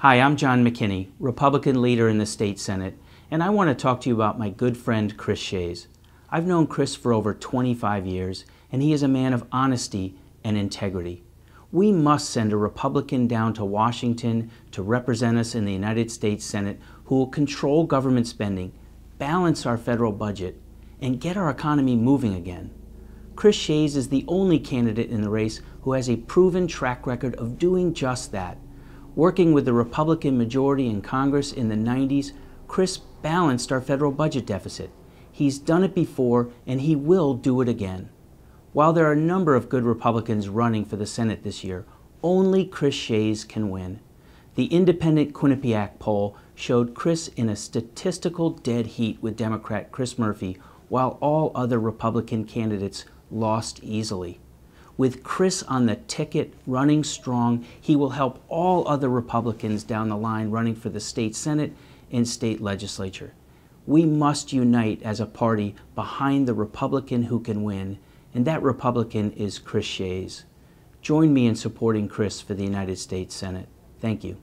Hi, I'm John McKinney, Republican leader in the state Senate, and I want to talk to you about my good friend Chris Shays. I've known Chris for over 25 years, and he is a man of honesty and integrity. We must send a Republican down to Washington to represent us in the United States Senate who will control government spending, balance our federal budget, and get our economy moving again. Chris Shays is the only candidate in the race who has a proven track record of doing just that. Working with the Republican majority in Congress in the 90s, Chris balanced our federal budget deficit. He's done it before, and he will do it again. While there are a number of good Republicans running for the Senate this year, only Chris Shays can win. The independent Quinnipiac poll showed Chris in a statistical dead heat with Democrat Chris Murphy, while all other Republican candidates lost easily. With Chris on the ticket running strong, he will help all other Republicans down the line running for the state Senate and state legislature. We must unite as a party behind the Republican who can win, and that Republican is Chris Shays. Join me in supporting Chris for the United States Senate. Thank you.